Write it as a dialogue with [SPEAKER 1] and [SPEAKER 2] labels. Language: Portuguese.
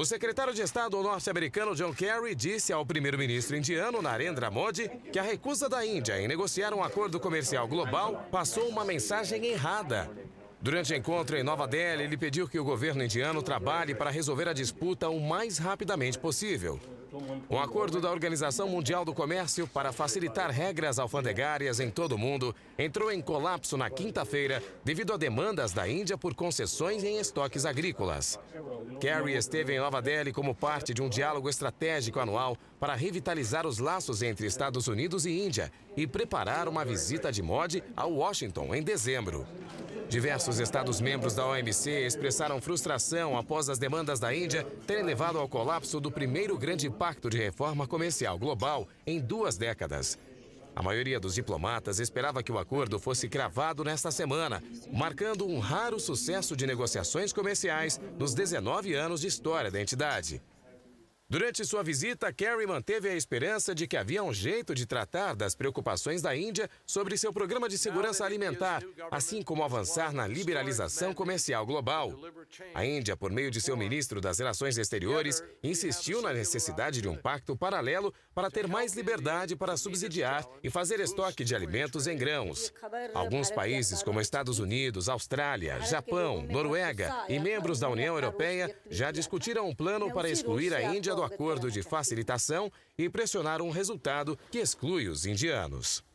[SPEAKER 1] O secretário de Estado norte-americano John Kerry disse ao primeiro-ministro indiano Narendra Modi que a recusa da Índia em negociar um acordo comercial global passou uma mensagem errada Durante encontro em Nova Delhi, ele pediu que o governo indiano trabalhe para resolver a disputa o mais rapidamente possível. Um acordo da Organização Mundial do Comércio para facilitar regras alfandegárias em todo o mundo entrou em colapso na quinta-feira devido a demandas da Índia por concessões em estoques agrícolas. Kerry esteve em Nova Delhi como parte de um diálogo estratégico anual para revitalizar os laços entre Estados Unidos e Índia e preparar uma visita de modi a Washington em dezembro. Diversos Estados-membros da OMC expressaram frustração após as demandas da Índia terem levado ao colapso do primeiro grande pacto de reforma comercial global em duas décadas. A maioria dos diplomatas esperava que o acordo fosse cravado nesta semana, marcando um raro sucesso de negociações comerciais nos 19 anos de história da entidade. Durante sua visita, Kerry manteve a esperança de que havia um jeito de tratar das preocupações da Índia sobre seu programa de segurança alimentar, assim como avançar na liberalização comercial global. A Índia, por meio de seu ministro das Relações Exteriores, insistiu na necessidade de um pacto paralelo para ter mais liberdade para subsidiar e fazer estoque de alimentos em grãos. Alguns países, como Estados Unidos, Austrália, Japão, Noruega e membros da União Europeia, já discutiram um plano para excluir a Índia do acordo de facilitação e pressionar um resultado que exclui os indianos.